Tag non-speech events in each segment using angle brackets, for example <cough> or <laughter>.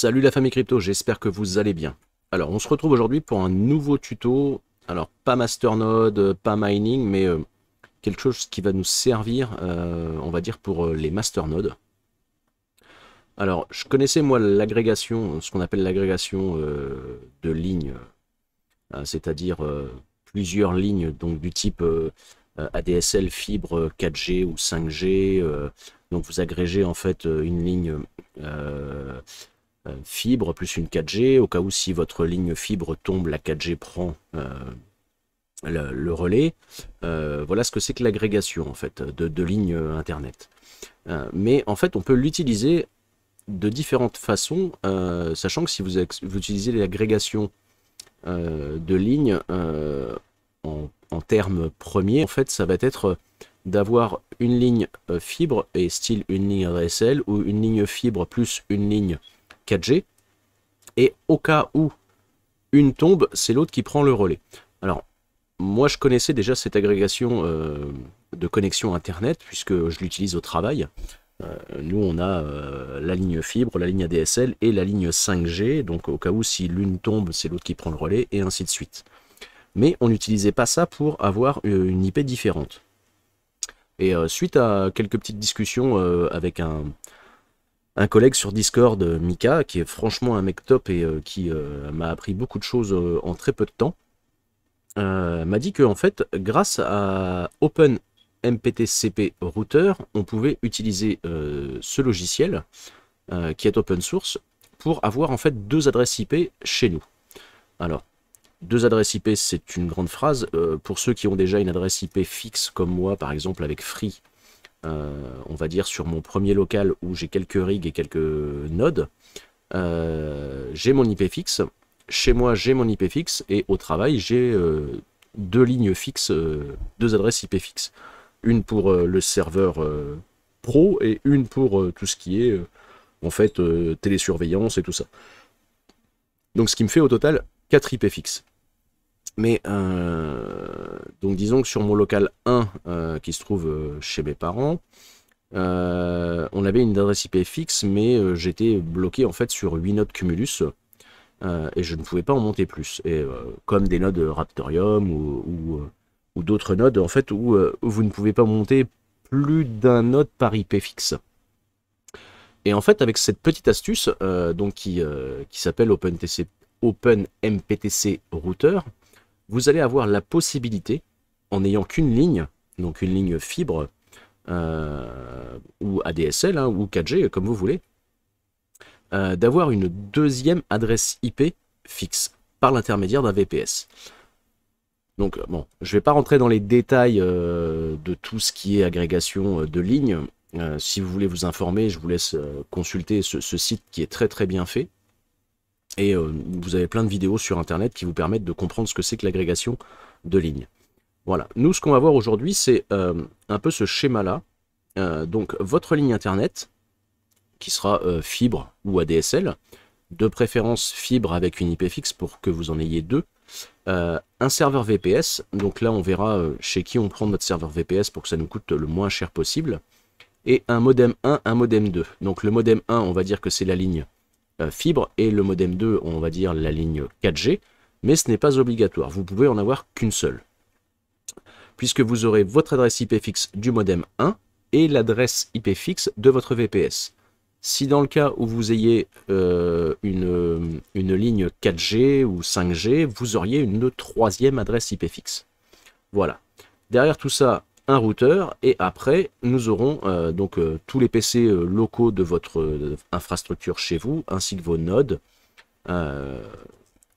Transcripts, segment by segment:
Salut la famille crypto, j'espère que vous allez bien. Alors on se retrouve aujourd'hui pour un nouveau tuto, alors pas masternode, pas mining, mais euh, quelque chose qui va nous servir, euh, on va dire, pour euh, les masternodes. Alors je connaissais moi l'agrégation, ce qu'on appelle l'agrégation de lignes, c'est-à-dire plusieurs lignes donc du type ADSL, fibre 4G ou 5G, donc vous agrégez en fait une ligne fibre plus une 4G, au cas où si votre ligne fibre tombe, la 4G prend euh, le, relais. Euh, voilà ce que c'est que l'agrégation en fait de, lignes Internet. Euh, mais en fait, on peut l'utiliser de différentes façons, sachant que si vous, utilisez l'agrégation de lignes en, en termes premiers, en fait, ça va être d'avoir une ligne fibre et style une ligne RSL ou une ligne fibre plus une ligne 4G. Et au cas où une tombe, c'est l'autre qui prend le relais. Alors, moi, je connaissais déjà cette agrégation euh, de connexion Internet, puisque je l'utilise au travail. Euh, nous, on a euh, la ligne fibre, la ligne ADSL et la ligne 5G, donc au cas où si l'une tombe, c'est l'autre qui prend le relais, et ainsi de suite. Mais on n'utilisait pas ça pour avoir une IP différente. Et suite à quelques petites discussions avec un, un collègue sur Discord, euh, Mika, qui est franchement un mec top et euh, qui euh, m'a appris beaucoup de choses en très peu de temps, m'a dit que en fait, grâce à OpenMPTCP Router, on pouvait utiliser ce logiciel qui est open source pour avoir en fait deux adresses IP chez nous. Alors, deux adresses IP, c'est une grande phrase. pour ceux qui ont déjà une adresse IP fixe comme moi, par exemple avec Free, euh, on va dire sur mon premier local où j'ai quelques rigs et quelques nodes, euh, j'ai mon IP fixe. Chez moi, j'ai mon IP fixe et au travail, j'ai euh, deux lignes fixes, deux adresses IP fixes. Une pour le serveur pro et une pour tout ce qui est en fait télésurveillance et tout ça. Donc ce qui me fait au total 4 IP fixes. Mais euh, donc disons que sur mon local 1 euh, qui se trouve euh, chez mes parents, on avait une adresse IP fixe, mais j'étais bloqué en fait sur 8 nodes Cumulus et je ne pouvais pas en monter plus. Et comme des nodes Raptorium ou, ou, d'autres nodes en fait où, vous ne pouvez pas monter plus d'un node par IP fixe. Et en fait, avec cette petite astuce donc qui, qui s'appelle OpenMPTC Router, vous allez avoir la possibilité, en n'ayant qu'une ligne, donc une ligne fibre euh, ou ADSL hein, ou 4G, comme vous voulez, euh, d'avoir une deuxième adresse IP fixe par l'intermédiaire d'un VPS. Donc euh, bon, je ne vais pas rentrer dans les détails de tout ce qui est agrégation de lignes. si vous voulez vous informer, je vous laisse consulter ce site qui est très très bien fait. Et euh, vous avez plein de vidéos sur Internet qui vous permettent de comprendre ce que c'est que l'agrégation de lignes. Voilà. Nous, ce qu'on va voir aujourd'hui, c'est euh, un peu ce schéma-là. Euh, donc, votre ligne Internet, qui sera fibre ou ADSL, de préférence fibre avec une IP fixe pour que vous en ayez deux. un serveur VPS, donc là on verra chez qui on prend notre serveur VPS pour que ça nous coûte le moins cher possible. Et un modem 1, un modem 2. Donc le modem 1, on va dire que c'est la ligne euh, fibre et le modem 2, on va dire la ligne 4G, mais ce n'est pas obligatoire, vous pouvez en avoir qu'une seule. Puisque vous aurez votre adresse IP fixe du modem 1 et l'adresse IP fixe de votre VPS. Si dans le cas où vous ayez euh, une, une, ligne 4G ou 5G, vous auriez une troisième adresse IP fixe. Voilà. Derrière tout ça, un routeur et après nous aurons euh, donc euh, tous les PC euh, locaux de votre infrastructure chez vous ainsi que vos nodes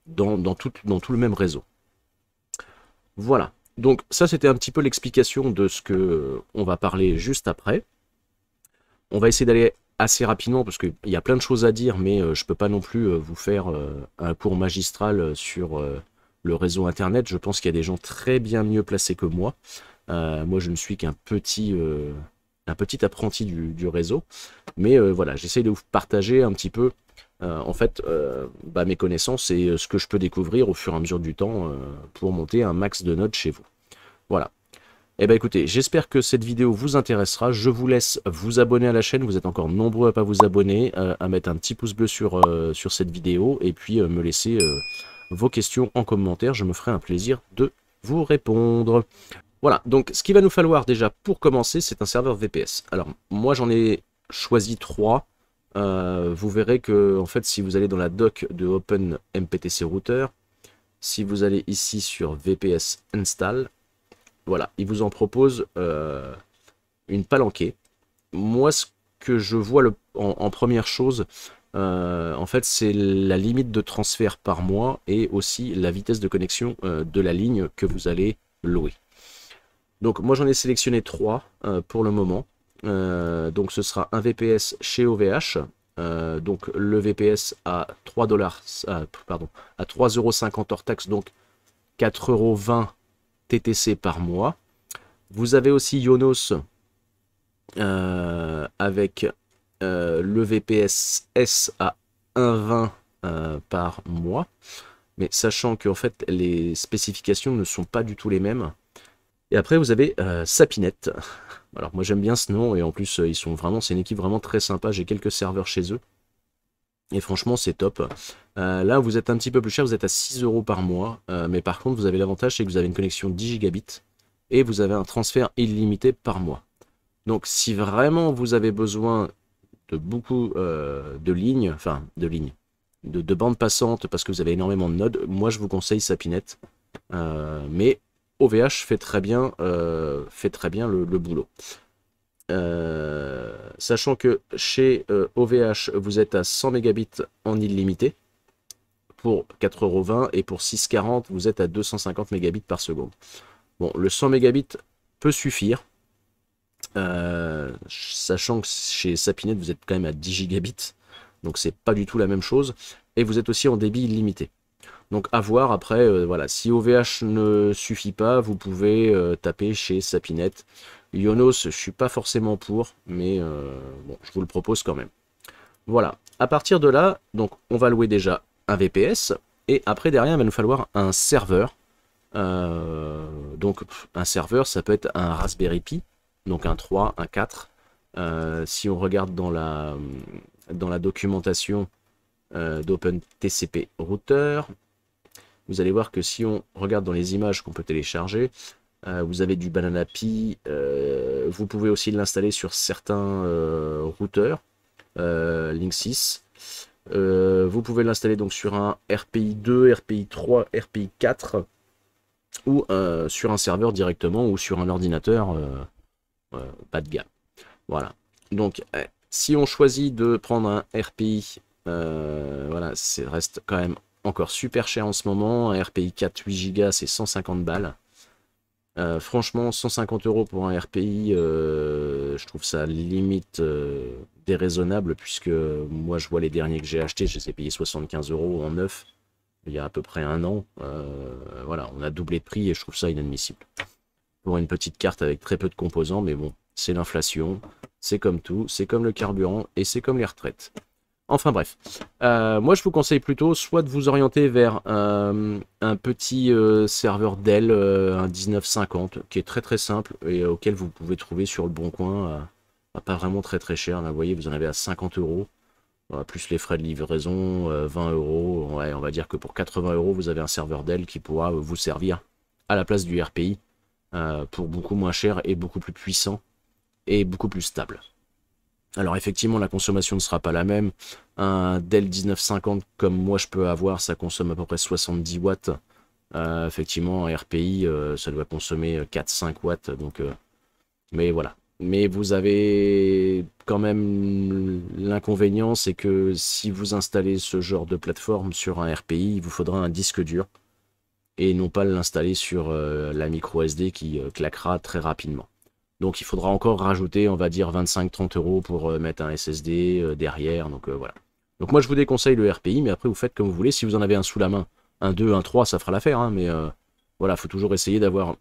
dans, tout, dans tout le même réseau. Voilà, donc ça c'était un petit peu l'explication de ce que on va parler juste après. On va essayer d'aller assez rapidement parce qu'il y a plein de choses à dire, mais je peux pas non plus vous faire un cours magistral sur le réseau Internet. Je pense qu'il y a des gens très bien mieux placés que moi. Euh, moi, je ne suis qu'un petit euh, un petit apprenti du, réseau. Mais euh, voilà, j'essaie de vous partager un petit peu, en fait, bah, mes connaissances et ce que je peux découvrir au fur et à mesure du temps pour monter un max de notes chez vous. Voilà. Et eh bien écoutez, j'espère que cette vidéo vous intéressera. Je vous laisse vous abonner à la chaîne. Vous êtes encore nombreux à ne pas vous abonner, à mettre un petit pouce bleu sur, sur cette vidéo et puis me laisser vos questions en commentaire. Je me ferai un plaisir de vous répondre. Voilà, donc ce qu'il va nous falloir déjà pour commencer, c'est un serveur VPS. Alors, moi j'en ai choisi trois. Euh, vous verrez que, en fait, si vous allez dans la doc de OpenMPTC Router, si vous allez ici sur VPS Install, voilà, il vous en propose euh, une palanquée. Moi, ce que je vois en, première chose, euh, en fait, c'est la limite de transfert par mois et aussi la vitesse de connexion de la ligne que vous allez louer. Donc moi j'en ai sélectionné 3 euh, pour le moment. Euh, donc ce sera un VPS chez OVH. Euh, donc le VPS à 3 dollars, pardon, à hors taxe, donc 4,20€ TTC par mois. Vous avez aussi Yonos avec le VPS S à 1,20€ par mois. Mais sachant qu'en fait les spécifications ne sont pas du tout les mêmes. Et après, vous avez euh, Sapinette. Alors, moi, j'aime bien ce nom, et en plus, euh, ils sont vraiment, c'est une équipe vraiment très sympa. J'ai quelques serveurs chez eux. Et franchement, c'est top. Euh, là, vous êtes un petit peu plus cher, vous êtes à 6 euros par mois. mais par contre, vous avez l'avantage, c'est que vous avez une connexion 10 gigabits et vous avez un transfert illimité par mois. Donc, si vraiment vous avez besoin de beaucoup de lignes, enfin, de lignes, de, bandes passantes parce que vous avez énormément de nodes, moi, je vous conseille Sapinette. mais OVH fait très bien, euh, fait très bien le, boulot. Euh, sachant que chez OVH, euh, vous êtes à 100 mégabits en illimité pour 4,20€ et pour 6,40€, vous êtes à 250 mégabits par seconde. Bon, le 100 mégabits peut suffire, sachant que chez Sapinette, vous êtes quand même à 10 gigabits, donc c'est pas du tout la même chose, et vous êtes aussi en débit illimité. Donc à voir après, euh, voilà, si OVH ne suffit pas, vous pouvez euh, taper chez Sapinette. Ionos, je suis pas forcément pour, mais euh, je vous le propose quand même. Voilà, à partir de là, donc on va louer déjà un VPS, et après derrière, il va nous falloir un serveur. donc un serveur, ça peut être un Raspberry Pi, donc un 3, un 4. si on regarde dans la, dans la documentation d'OpenTCP Router, vous allez voir que si on regarde dans les images qu'on peut télécharger, euh, vous avez du Banana Pi, euh, vous pouvez aussi l'installer sur certains euh, routeurs, Link 6. vous pouvez l'installer donc sur un RPI 2, RPI 3, RPI 4 ou sur un serveur directement ou sur un ordinateur pas de gamme. Voilà. Donc si on choisit de prendre un RPI, voilà, c'est reste quand même encore super cher en ce moment. Un RPI 4 8 Go, c'est 150 balles. Euh, franchement, 150 euros pour un RPI, euh, je trouve ça limite euh, déraisonnable puisque moi je vois les derniers que j'ai achetés, je les ai payés 75 euros en neuf il y a à peu près un an. voilà, on a doublé de prix et je trouve ça inadmissible. Pour une petite carte avec très peu de composants, mais bon, c'est l'inflation, c'est comme tout, c'est comme le carburant et c'est comme les retraites. Enfin bref, euh, moi je vous conseille plutôt soit de vous orienter vers un, petit euh, serveur Dell, euh, un 1950, qui est très très simple et auquel vous pouvez trouver sur le bon coin, pas vraiment très très cher. vous voyez, vous en avez à 50 euros, plus les frais de livraison, 20 euros. on va dire que pour 80 euros, vous avez un serveur Dell qui pourra vous servir à la place du RPI pour beaucoup moins cher et beaucoup plus puissant et beaucoup plus stable. Alors effectivement, la consommation ne sera pas la même. Un Dell 1950 comme moi je peux avoir, ça consomme à peu près 70 watts. Euh, effectivement, un RPI, euh, ça doit consommer 4-5 euh, watts. Donc, mais voilà. Mais vous avez quand même l'inconvénient, c'est que si vous installez ce genre de plateforme sur un RPI, il vous faudra un disque dur et non pas l'installer sur la micro SD qui claquera très rapidement. Donc il faudra encore rajouter, on va dire, 25-30 euros pour euh, mettre un SSD euh, derrière. Donc euh, voilà. Donc moi je vous déconseille le RPI, mais après vous faites comme vous voulez. Si vous en avez un sous la main, un 2, un 3, ça fera l'affaire. Hein, mais voilà, faut toujours essayer d'avoir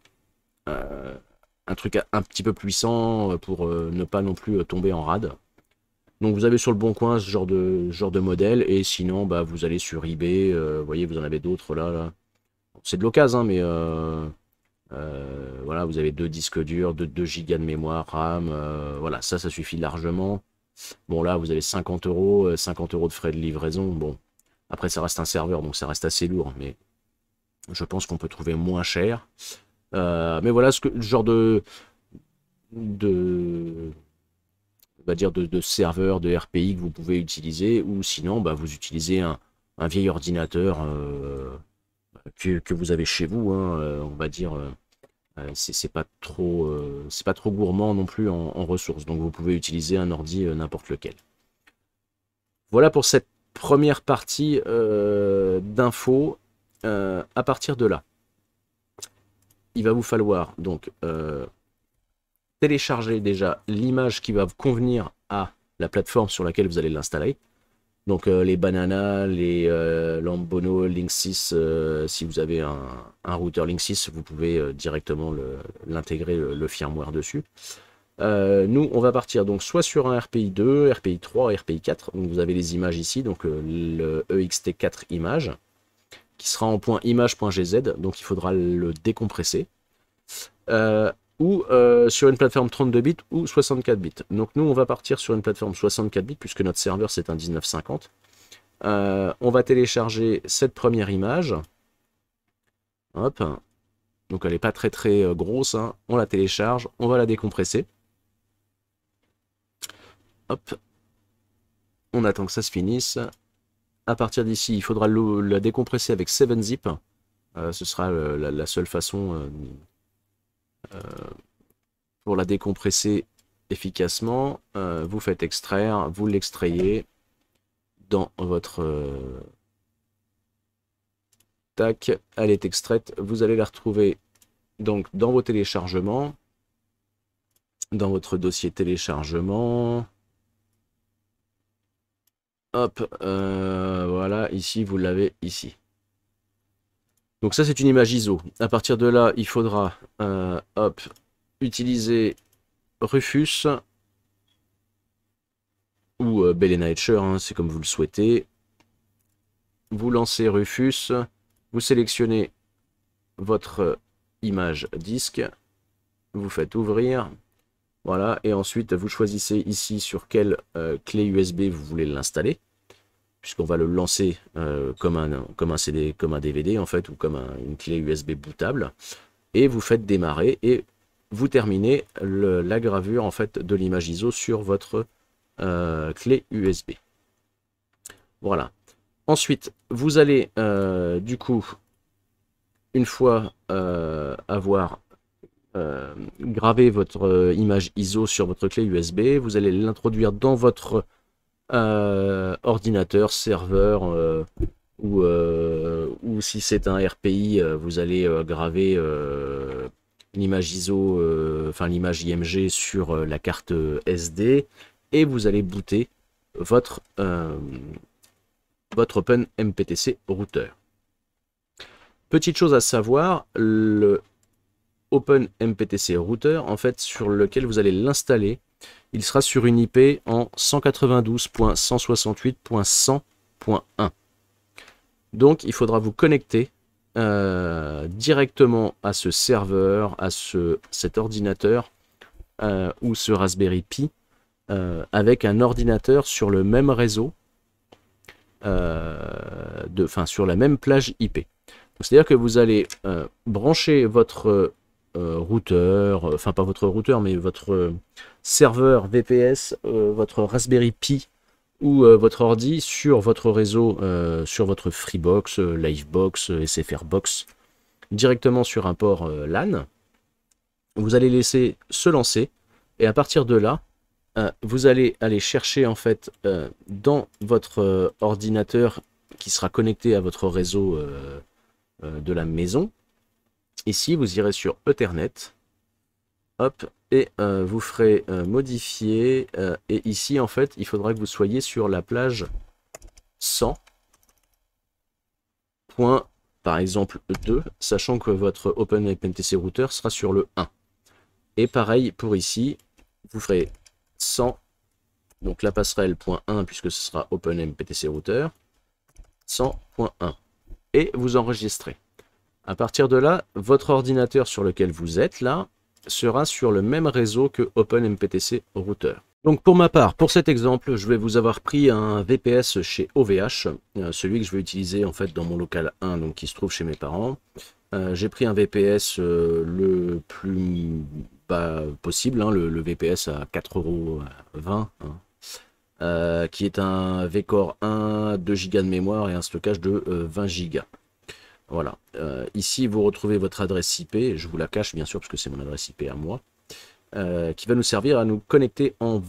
un truc un petit peu puissant pour ne pas non plus tomber en rade. Donc vous avez sur le bon coin ce genre de, genre de modèle, et sinon bah, vous allez sur eBay, vous voyez, vous en avez d'autres là. là. C'est de l'occasion, hein, mais euh, voilà, vous avez deux disques durs, 2 gigas de mémoire RAM. Euh, voilà, ça, ça suffit largement. Bon, là, vous avez 50 euros, 50 euh, euros de frais de livraison. Bon, après, ça reste un serveur, donc ça reste assez lourd, mais je pense qu'on peut trouver moins cher. mais voilà ce le genre de, de, va dire de, serveur, de RPI que vous pouvez utiliser, ou sinon, bah, vous utilisez un, un vieil ordinateur que, vous avez chez vous, hein, euh, on va dire. Euh, euh, c'est pas trop c'est pas trop gourmand non plus en, ressources donc vous pouvez utiliser un ordi n'importe lequel voilà pour cette première partie d'infos à partir de là il va vous falloir donc télécharger déjà l'image qui va vous convenir à la plateforme sur laquelle vous allez l'installer. Donc euh, les bananas, les euh, Lambono Link 6, euh, si vous avez un, routeur Link 6, vous pouvez directement l'intégrer, le, firmware dessus. nous, on va partir donc soit sur un RPI 2, RPI 3, RPI 4. vous avez les images ici, donc le EXT4 image, qui sera en point image.gz, donc il faudra le décompresser ou euh, sur une plateforme 32 bits ou 64 bits. Donc nous, on va partir sur une plateforme 64 bits puisque notre serveur, c'est un 1950. Euh, on va télécharger cette première image. Hop. Donc elle n'est pas très très euh, grosse. Hein. On la télécharge, on va la décompresser. Hop. On attend que ça se finisse. À partir d'ici, il faudra la décompresser avec 7-Zip. ce sera la seule façon euh, pour la décompresser efficacement, euh, vous faites extraire, vous l'extrayez dans votre... Euh, tac, elle est extraite. Vous allez la retrouver donc dans vos téléchargements, dans votre dossier téléchargement. Hop, voilà, ici, vous l'avez ici. Donc ça, c'est une image ISO. À partir de là, il faudra euh, utiliser Rufus ou euh, Belena hein, c'est comme vous le souhaitez. Vous lancez Rufus, vous sélectionnez votre euh, image disque, vous faites ouvrir, voilà, et ensuite vous choisissez ici sur quelle euh, clé USB vous voulez l'installer puisqu'on va le lancer euh, comme, un, comme, un, CD, comme un DVD en fait, ou comme une clé USB bootable, et vous faites démarrer et vous terminez la gravure en fait de l'image ISO sur votre euh, clé USB. Voilà. Ensuite, vous allez euh, du coup, une fois avoir gravé votre image ISO sur votre clé USB, vous allez l'introduire dans votre euh, ordinateur, serveur, euh, ou, euh, ou si c'est un RPI, vous allez graver l'image ISO, enfin l'image IMG sur la carte SD, et vous allez booter votre, votre Open MPTC routeur. Petite chose à savoir, le OpenMPTC MPTC routeur, en fait, sur lequel vous allez l'installer, il sera sur une IP en 192.168.100.1. Donc il faudra vous connecter euh, directement à ce serveur, à ce, cet ordinateur euh, ou ce Raspberry Pi euh, avec un ordinateur sur le même réseau, de, sur la même plage IP. C'est-à-dire que vous allez brancher votre routeur, enfin pas votre routeur, mais votre serveur VPS, euh, votre Raspberry Pi ou euh, votre ordi sur votre réseau, euh, sur votre Freebox, Livebox, SFR Box, directement sur un port LAN. Vous allez laisser se lancer et à partir de là, vous allez aller chercher en fait dans votre ordinateur qui sera connecté à votre réseau de la maison. Ici, vous irez sur Ethernet et euh, vous ferez euh, modifier, euh, et ici en fait, il faudra que vous soyez sur la plage 100, par exemple 2, sachant que votre OpenMPTC router sera sur le 1. Et pareil pour ici, vous ferez 100, donc la passerelle 1, puisque ce sera OpenMPTC router, 100.1, et vous enregistrez. À partir de là, votre ordinateur sur lequel vous êtes là, sera sur le même réseau que OpenMPTC Router. Donc pour ma part, pour cet exemple, je vais vous avoir pris un VPS chez OVH, euh, celui que je vais utiliser en fait dans mon local 1, donc qui se trouve chez mes parents. Euh, j'ai pris un VPS euh, le plus bas possible, hein, le, VPS à 4,20€, hein, qui est un VCore 1, 2 Go de mémoire et un stockage de 20 Go. Voilà. Euh, ici, vous retrouvez votre adresse IP, je vous la cache bien sûr parce que c'est mon adresse IP à moi, euh, qui va nous servir à nous connecter en,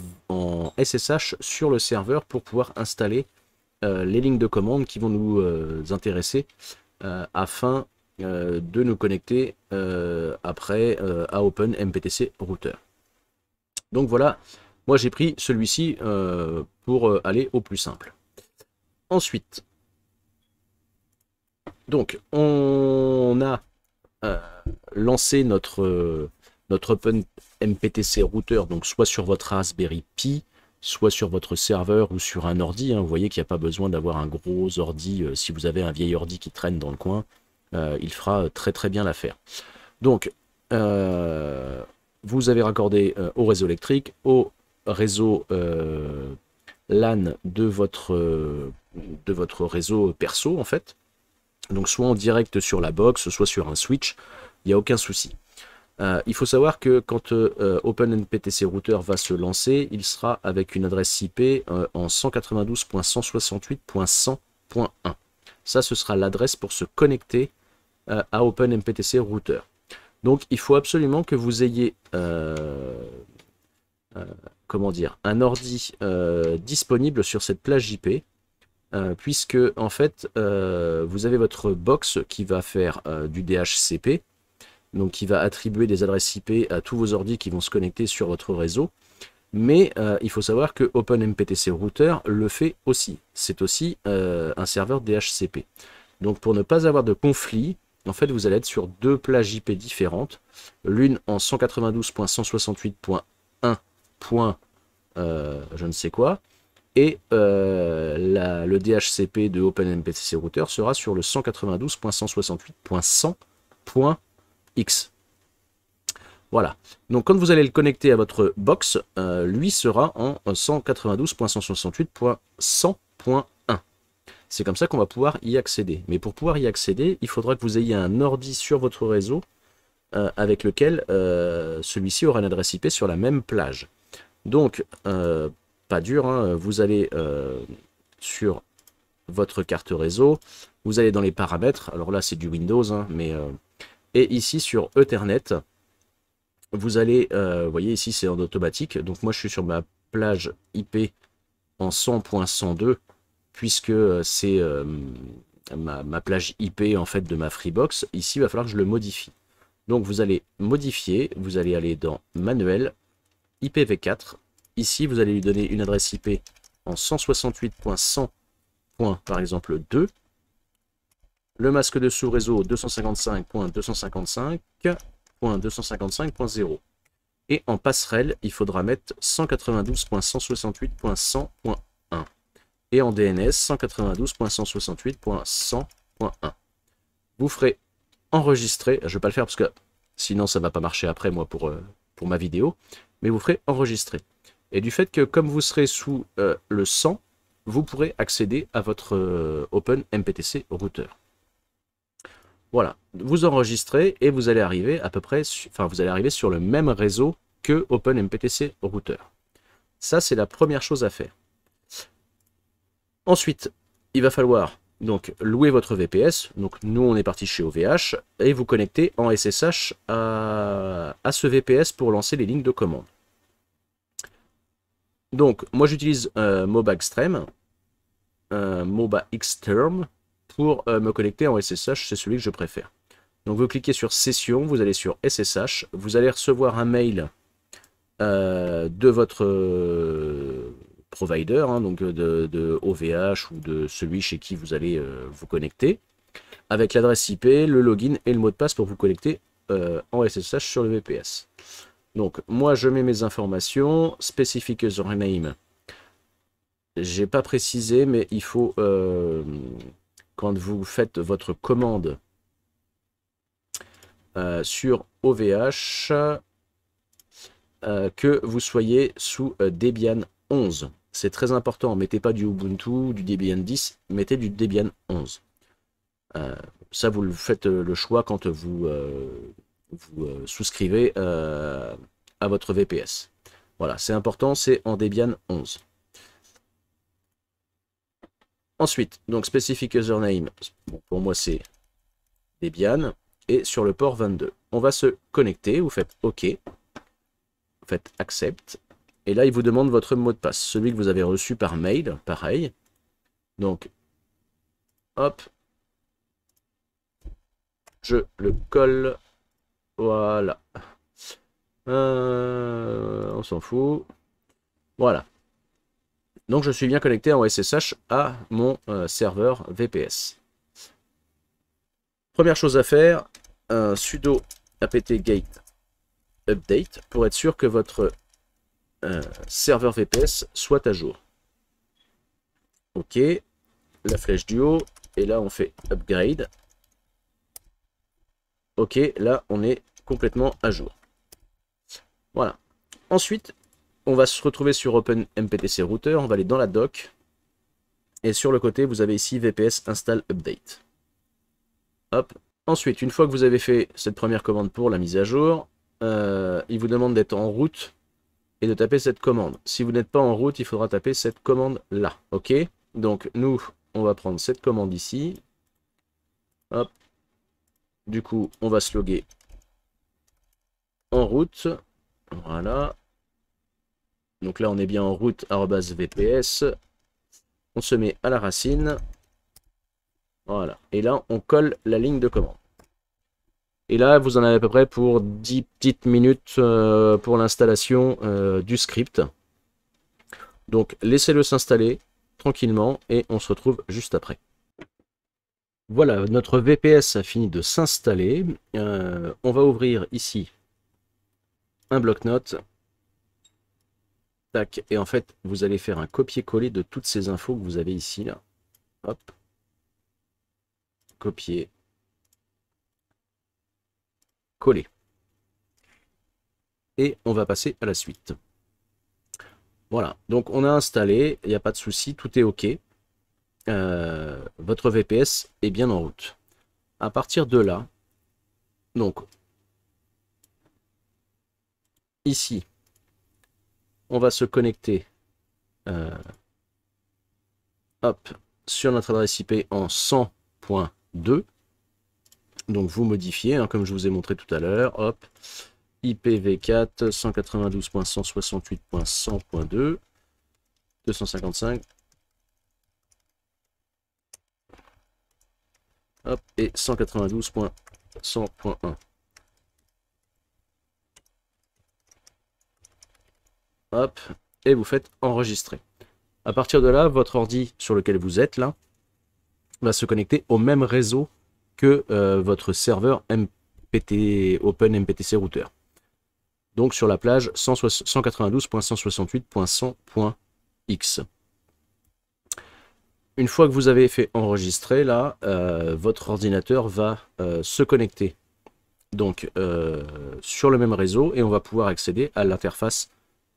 SSH sur le serveur pour pouvoir installer euh, les lignes de commande qui vont nous intéresser afin de nous connecter après à OpenMPTC Router. Donc voilà, moi j'ai pris celui-ci pour aller au plus simple. Ensuite, donc, on a euh, lancé notre, notre Open MPTC routeur, donc soit sur votre Raspberry Pi, soit sur votre serveur ou sur un ordi. Hein. Vous voyez qu'il n'y a pas besoin d'avoir un gros ordi. Euh, si vous avez un vieil ordi qui traîne dans le coin, euh, il fera très très bien l'affaire. Donc, vous avez raccordé au réseau électrique, au réseau LAN de votre, de votre réseau perso en fait. Donc soit en direct sur la box, soit sur un switch, il n'y a aucun souci. Euh, il faut savoir que quand euh, OpenMPTC Router va se lancer, il sera avec une adresse IP euh, en 192.168.100.1. Ça, ce sera l'adresse pour se connecter à OpenMPTC Router. Donc, il faut absolument que vous ayez comment dire, un ordi disponible sur cette plage IP euh, puisque en fait euh, vous avez votre box qui va faire euh, du DHCP, donc qui va attribuer des adresses IP à tous vos ordis qui vont se connecter sur votre réseau. Mais il faut savoir que OpenMPTC Router le fait aussi. C'est aussi un serveur DHCP. Donc pour ne pas avoir de conflit, en fait vous allez être sur deux plages IP différentes, l'une en 192.168.1. je ne sais quoi, et euh, le DHCP de OpenMPTC Router sera sur le 192.168.100.x. Voilà. Donc quand vous allez le connecter à votre box, euh, lui sera en 192.168.100.1. C'est comme ça qu'on va pouvoir y accéder. Mais pour pouvoir y accéder, il faudra que vous ayez un ordi sur votre réseau euh, avec lequel celui-ci aura une adresse IP sur la même plage. Donc, pas dur. Hein. Vous allez euh, sur votre carte réseau, vous allez dans les paramètres, alors là c'est du Windows, hein, mais euh, et ici sur Ethernet, vous allez, euh, voyez ici c'est en automatique, donc moi je suis sur ma plage IP en 100.102, puisque c'est ma, plage IP en fait de ma Freebox, ici va falloir que je le modifie. Donc vous allez modifier, vous allez aller dans manuel, IPv4, ici, vous allez lui donner une adresse IP en 168.100. Par exemple 2. Le masque de sous-réseau 255.255.255.0. Et en passerelle, il faudra mettre 192.168.100.1. Et en DNS, 192.168.100.1. Vous ferez enregistrer, je ne vais pas le faire parce que sinon ça ne va pas marcher après moi pour, euh, pour ma vidéo, mais vous ferez enregistrer et du fait que comme vous serez sous euh, le 100, vous pourrez accéder à votre OpenMPTC euh, Open router. Voilà, vous enregistrez et vous allez arriver à peu près, enfin vous allez arriver sur le même réseau que OpenMPTC router. Ça c'est la première chose à faire. Ensuite, il va falloir donc louer votre VPS. Donc nous on est parti chez OVH et vous connectez en SSH à ce VPS pour lancer les lignes de commande. Donc, moi j'utilise euh, MOBA Extreme, euh, MOBA Xterm, pour euh, me connecter en SSH, c'est celui que je préfère. Donc vous cliquez sur Session, vous allez sur SSH, vous allez recevoir un mail euh, de votre provider, hein, donc de, OVH ou de celui chez qui vous allez vous connecter, avec l'adresse IP, le login et le mot de passe pour vous connecter en SSH sur le VPS. Donc moi je mets mes informations, spécifique username. name. J'ai pas précisé, mais il faut euh, quand vous faites votre commande euh, sur OVH euh, que vous soyez sous Debian 11. C'est très important, mettez pas du Ubuntu, du Debian 10, mettez du Debian 11. ça vous le faites le choix quand vous vous euh, souscrivez euh, à votre VPS. Voilà, c'est important, c'est en Debian 11. Ensuite, donc specific username, pour moi c'est Debian, et sur le port 22. On va se connecter, vous faites OK, vous faites Accept, et là il vous demande votre mot de passe, celui que vous avez reçu par mail, pareil. Donc, hop, je le colle voilà. Euh, on s'en fout. Voilà. Donc je suis bien connecté en SSH à mon euh, serveur VPS. Première chose à faire, un sudo apt gate update pour être sûr que votre euh, serveur VPS soit à jour. Ok, la flèche du haut, et là on fait upgrade Ok, là, on est complètement à jour. Voilà. Ensuite, on va se retrouver sur OpenMPTC Router. On va aller dans la doc. Et sur le côté, vous avez ici VPS Install Update. Hop. Ensuite, une fois que vous avez fait cette première commande pour la mise à jour, euh, il vous demande d'être en route et de taper cette commande. Si vous n'êtes pas en route, il faudra taper cette commande là. Ok Donc nous, on va prendre cette commande ici. Hop, du coup, on va se loguer en route. Voilà. Donc là, on est bien en route VPS. On se met à la racine. Voilà. Et là, on colle la ligne de commande. Et là, vous en avez à peu près pour 10 petites minutes euh, pour l'installation euh, du script. Donc, laissez-le s'installer tranquillement et on se retrouve juste après. Voilà, notre VPS a fini de s'installer. Euh, on va ouvrir ici un bloc-notes. Tac. Et en fait, vous allez faire un copier-coller de toutes ces infos que vous avez ici. Là. Copier. Coller. Et on va passer à la suite. Voilà. Donc, on a installé. Il n'y a pas de souci. Tout est OK. Euh, votre VPS est bien en route. À partir de là, donc ici, on va se connecter euh, sur notre adresse IP en 100.2. Donc vous modifiez, hein, comme je vous ai montré tout à l'heure, hop, IPv4 192.168.100.2 255 et 192.100.1. Hop, et vous faites enregistrer. À partir de là, votre ordi sur lequel vous êtes là va se connecter au même réseau que euh, votre serveur OpenMPTC Open MPTC Router. Donc sur la plage 192.168.100.x une fois que vous avez fait enregistrer, là, euh, votre ordinateur va euh, se connecter donc euh, sur le même réseau et on va pouvoir accéder à l'interface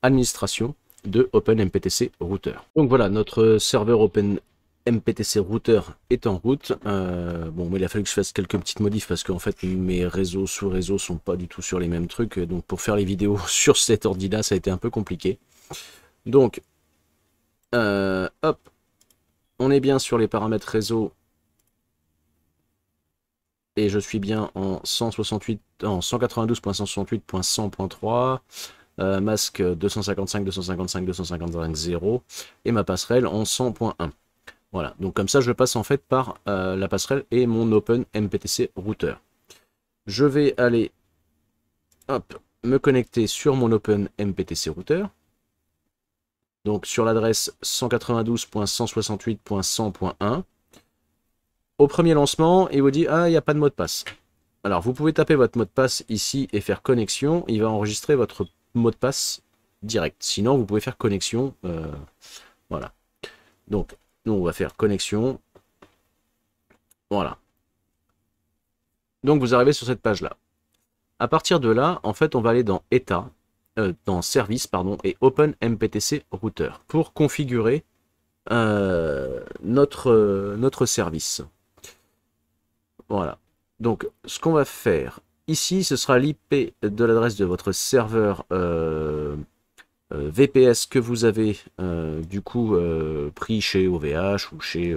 administration de OpenMPTC Router. Donc voilà, notre serveur OpenMPTC Router est en route. bon, mais il a fallu que je fasse quelques petites modifs parce qu'en fait, mes réseaux sous réseaux sont pas du tout sur les mêmes trucs. Donc pour faire les vidéos <laughs> sur cet ordi-là, ça a été un peu compliqué. Donc, hop, on est bien sur les paramètres réseau et je suis bien en 168 en 192.168.100.3 euh, masque 255 et ma passerelle en 100.1 voilà donc comme ça je passe en fait par euh, la passerelle et mon open mptc routeur je vais aller me connecter sur mon open mptc routeur donc sur l'adresse 192.168.100.1. Au premier lancement, il vous dit Ah, il n'y a pas de mot de passe. Alors, vous pouvez taper votre mot de passe ici et faire connexion. Il va enregistrer votre mot de passe direct. Sinon, vous pouvez faire connexion. Euh, voilà. Donc, nous, on va faire connexion. Voilà. Donc, vous arrivez sur cette page-là. À partir de là, en fait, on va aller dans État. Euh, dans Service pardon, et Open MPTC Router pour configurer euh, notre, euh, notre service. Voilà. Donc, ce qu'on va faire ici, ce sera l'IP de l'adresse de votre serveur VPS que vous avez du coup pris chez OVH ou chez,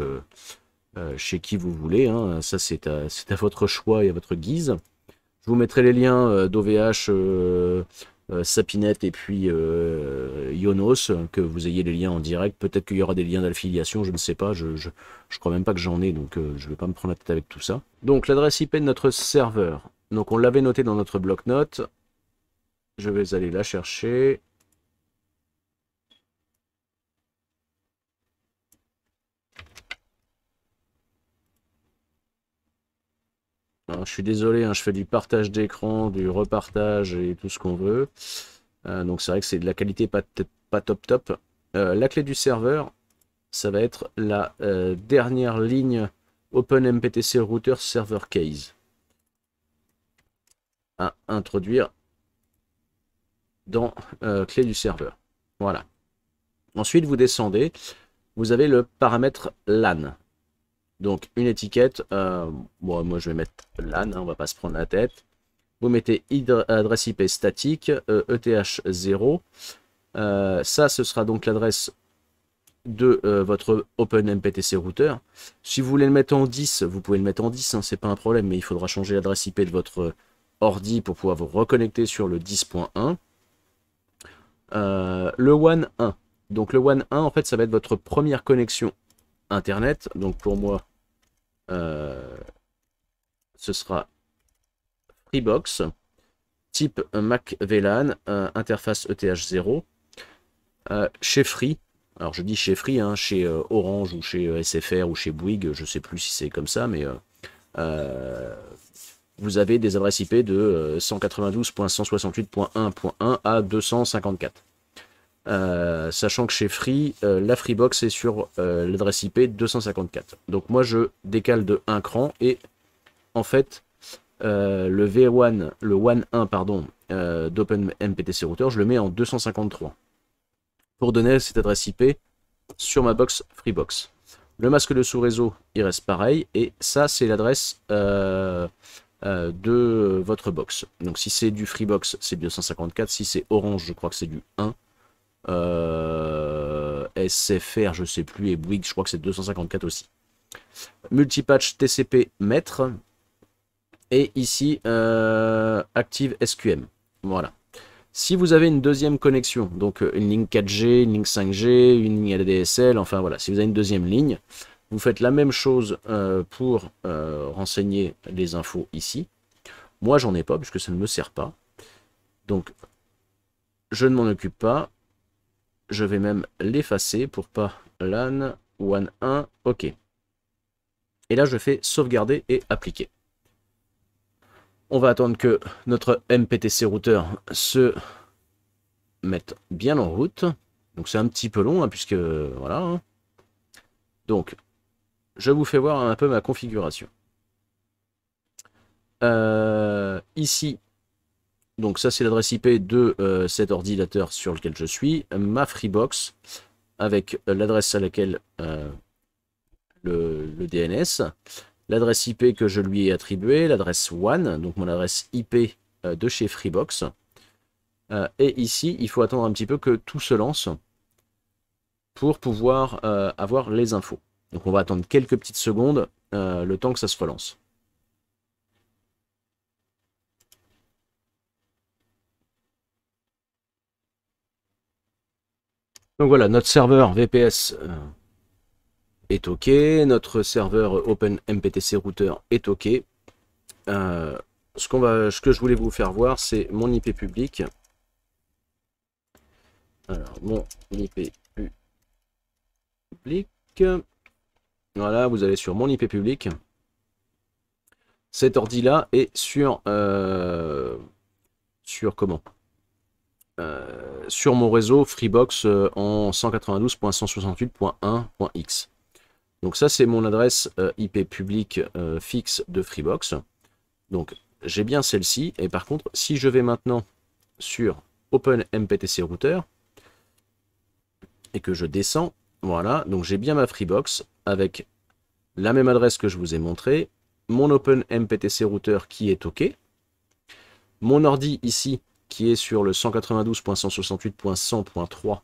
chez qui vous voulez. Hein. Ça, c'est à, à, votre choix et à votre guise. Je vous mettrai les liens d'OVH euh, Sapinette et puis Ionos, euh, que vous ayez les liens en direct. Peut-être qu'il y aura des liens d'affiliation, je ne sais pas. Je, ne crois même pas que j'en ai, donc euh, je ne vais pas me prendre la tête avec tout ça. Donc l'adresse IP de notre serveur. Donc on l'avait noté dans notre bloc-notes. Je vais aller la chercher. Hein. Je suis désolé, hein, je fais du partage d'écran, du repartage et tout ce qu'on veut. Euh, donc c'est vrai que c'est de la qualité pas, top top. Euh, la clé du serveur, ça va être la euh, dernière ligne OpenMPTC Router Server Case à introduire dans clé du serveur. Voilà. Ensuite, vous descendez, vous avez le paramètre LAN. Donc une étiquette, euh, moi je vais mettre LAN, hein, on va pas se prendre la tête. Vous mettez adresse IP statique, ETH0. Euh, e euh, ça, ce sera donc l'adresse de euh, votre OpenMPTC routeur. Si vous voulez le mettre en 10, vous pouvez le mettre en 10, Ce hein, c'est pas un problème, mais il faudra changer l'adresse IP de votre ordi pour pouvoir vous reconnecter sur le 10.1. le 1.1. 1. Donc le 1.1, 1, en fait, ça va être votre première connexion Internet. Donc pour moi, euh, ce sera Freebox, type Mac VLAN, euh, interface ETH0. Euh, chez Free, alors je dis chez Free, hein, chez Orange ou chez SFR ou chez Bouygues, je ne sais plus si c'est comme ça, mais vous avez des adresses IP de 192.168.1.1 à 254. Euh, sachant que chez Free, euh, la Freebox est sur euh, l'adresse IP 254. Donc moi je décale de un cran et en fait le V1, le WAN 1 pardon, d'OpenMPTC Router, je le mets en 253 pour donner cette adresse IP sur ma box Freebox. Le masque de sous-réseau, il reste pareil et ça c'est l'adresse de votre box. Donc si c'est du Freebox, c'est 254, si c'est Orange, je crois que c'est du 1. Euh, SFR, je sais plus, et Bouygues, je crois que c'est 254 aussi. Multipatch TCP maître. Et ici, euh, Active SQM. Voilà. Si vous avez une deuxième connexion, donc euh, une ligne 4G, une ligne 5G, une ligne ADSL, enfin voilà, si vous avez une deuxième ligne, vous faites la même chose pour renseigner les infos ici. Moi, j'en ai pas puisque ça ne me sert pas. Donc, je ne m'en occupe pas. Je vais même l'effacer pour pas LAN, one 1, OK. Et là, je fais sauvegarder et appliquer. On va attendre que notre MPTC routeur se mette bien en route. Donc c'est un petit peu long, hein, puisque voilà. Hein. Donc, je vous fais voir un peu ma configuration. Euh, ici, donc ça, c'est l'adresse IP de euh, cet ordinateur sur lequel je suis. Ma Freebox, avec euh, l'adresse à laquelle euh, le, DNS, l'adresse IP que je lui ai attribuée, l'adresse one donc mon adresse IP de chez Freebox. et ici, il faut attendre un petit peu que tout se lance pour pouvoir avoir les infos. Donc on va attendre quelques petites secondes le temps que ça se relance. Donc voilà, notre serveur VPS euh, est OK, notre serveur OpenMPTC Router est OK. Euh, ce, va, ce que je voulais vous faire voir, c'est mon IP public. Alors, mon IP public. Voilà, vous allez sur mon IP public. Cet ordi-là est sur... Euh, sur comment euh, sur mon réseau Freebox euh, en 192.168.1.x. Donc ça, c'est mon adresse euh, IP publique fixe de Freebox. Donc j'ai bien celle-ci. Et par contre, si je vais maintenant sur OpenMPTC Router et que je descends, voilà, donc j'ai bien ma Freebox avec la même adresse que je vous ai montrée, mon OpenMPTC Router qui est OK, mon ordi ici qui est sur le 192.168.100.3.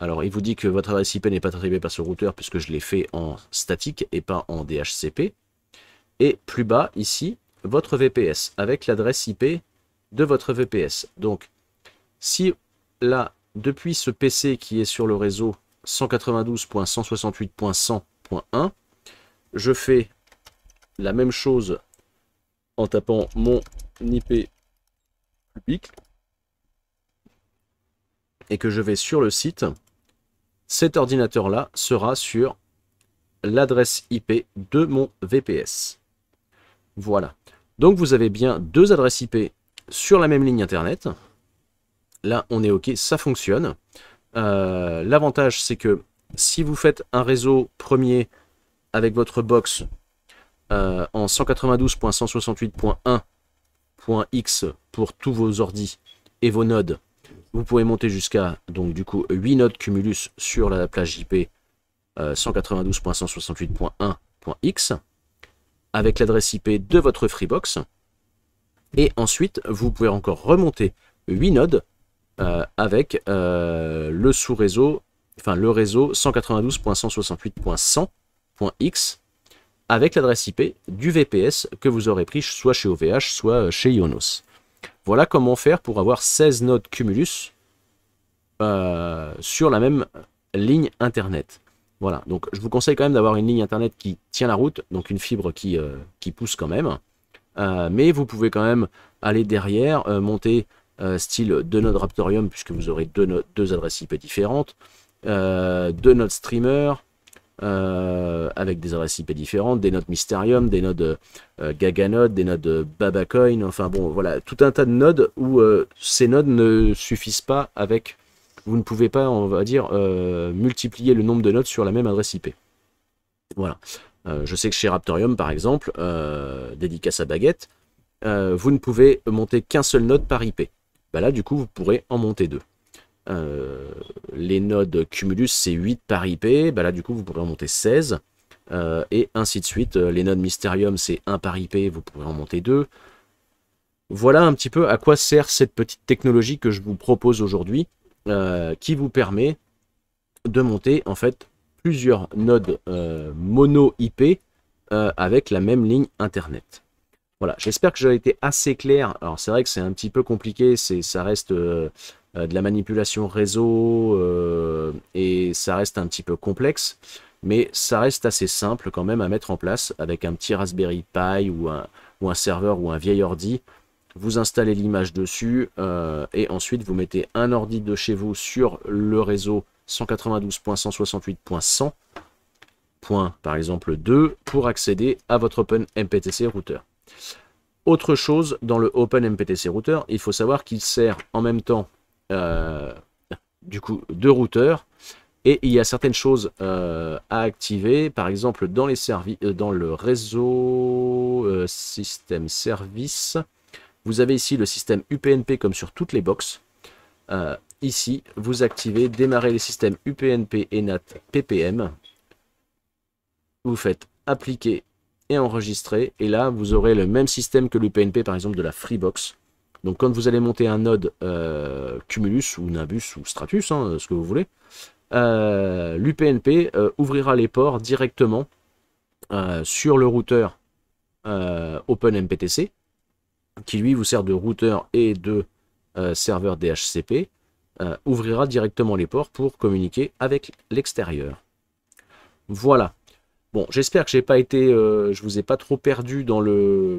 Alors, il vous dit que votre adresse IP n'est pas attribuée par ce routeur puisque je l'ai fait en statique et pas en DHCP. Et plus bas, ici, votre VPS avec l'adresse IP de votre VPS. Donc, si là, depuis ce PC qui est sur le réseau 192.168.100.1, je fais la même chose en tapant mon IP et que je vais sur le site, cet ordinateur-là sera sur l'adresse IP de mon VPS. Voilà. Donc vous avez bien deux adresses IP sur la même ligne Internet. Là, on est OK, ça fonctionne. Euh, l'avantage, c'est que si vous faites un réseau premier avec votre box euh, en 192.168.1, X pour tous vos ordis et vos nodes. Vous pouvez monter jusqu'à donc du coup 8 nodes cumulus sur la plage IP 192.168.1.x euh, avec l'adresse IP de votre Freebox. Et ensuite, vous pouvez encore remonter 8 nodes euh, avec euh, le sous-réseau, enfin le réseau 192.168.100.x avec l'adresse IP du VPS que vous aurez pris soit chez OVH, soit euh, chez Ionos. Voilà comment faire pour avoir 16 nodes Cumulus euh, sur la même ligne Internet. Voilà, donc je vous conseille quand même d'avoir une ligne Internet qui tient la route, donc une fibre qui, euh, qui pousse quand même. mais vous pouvez quand même aller derrière, monter style deux nodes Raptorium, puisque vous aurez deux, deux adresses IP différentes, deux nodes Streamer, euh, avec des adresses IP différentes, des notes Mysterium, des nodes euh, euh, Gaganode, des nodes Babacoin, enfin bon, voilà, tout un tas de nodes où ces nodes ne suffisent pas avec. Vous ne pouvez pas, on va dire, multiplier le nombre de nodes sur la même adresse IP. Voilà. je sais que chez Raptorium, par exemple, dédicace à baguette, vous ne pouvez monter qu'un seul node par IP. Bah là, du coup, vous pourrez en monter deux. Euh, les nodes Cumulus, c'est 8 par IP, bah là du coup vous pourrez en monter 16, euh, et ainsi de suite. Euh, les nodes Mysterium, c'est 1 par IP, vous pourrez en monter 2. Voilà un petit peu à quoi sert cette petite technologie que je vous propose aujourd'hui, qui vous permet de monter en fait plusieurs nodes mono IP avec la même ligne internet. Voilà, j'espère que j'ai été assez clair. Alors c'est vrai que c'est un petit peu compliqué, ça reste euh, de la manipulation réseau, euh, et ça reste un petit peu complexe, mais ça reste assez simple quand même à mettre en place avec un petit Raspberry Pi ou un, ou un serveur ou un vieil ordi. Vous installez l'image dessus euh, et ensuite vous mettez un ordi de chez vous sur le réseau 192.168.100 par exemple 2 pour accéder à votre OpenMPTC routeur Autre chose, dans le OpenMPTC routeur il faut savoir qu'il sert en même temps euh, du coup deux routeurs. Et il y a certaines choses euh, à activer, par exemple dans, les euh, dans le réseau système service, vous avez ici le système UPnP comme sur toutes les boxes. ici, vous activez démarrer les systèmes UPnP et NAT PPM. Vous faites appliquer et enregistrer, et là vous aurez le même système que l'UPnP par exemple de la Freebox. Donc quand vous allez monter un node euh, Cumulus ou Nimbus ou Stratus, hein, ce que vous voulez, euh, l'UPnP euh, ouvrira les ports directement sur le routeur OpenMPTC, qui lui vous sert de routeur et de serveur DHCP, ouvrira directement les ports pour communiquer avec l'extérieur. Voilà. Bon, j'espère que j'ai pas été, je vous ai pas trop perdu dans le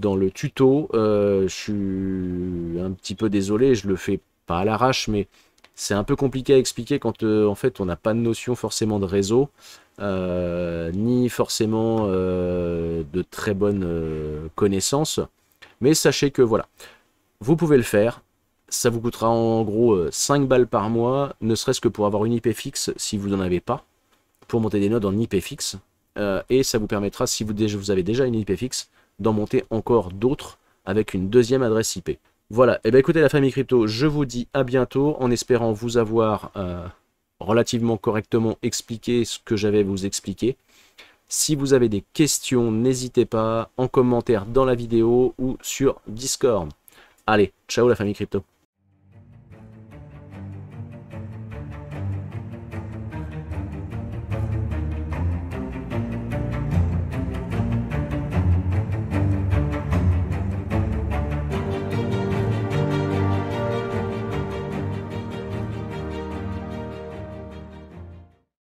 dans le tuto, euh, je suis un petit peu désolé, je le fais pas à l'arrache, mais c'est un peu compliqué à expliquer quand euh, en fait on n'a pas de notion forcément de réseau, euh, ni forcément de très bonne connaissances. Mais sachez que voilà, vous pouvez le faire. Ça vous coûtera en gros 5 balles par mois, ne serait-ce que pour avoir une IP fixe si vous n'en avez pas, pour monter des nodes en IP fixe. et ça vous permettra, si vous avez déjà une IP fixe, d'en monter encore d'autres avec une deuxième adresse IP. Voilà, et eh bien écoutez la famille crypto, je vous dis à bientôt en espérant vous avoir euh, relativement correctement expliqué ce que j'avais vous expliquer. Si vous avez des questions, n'hésitez pas en commentaire dans la vidéo ou sur Discord. Allez, ciao la famille crypto.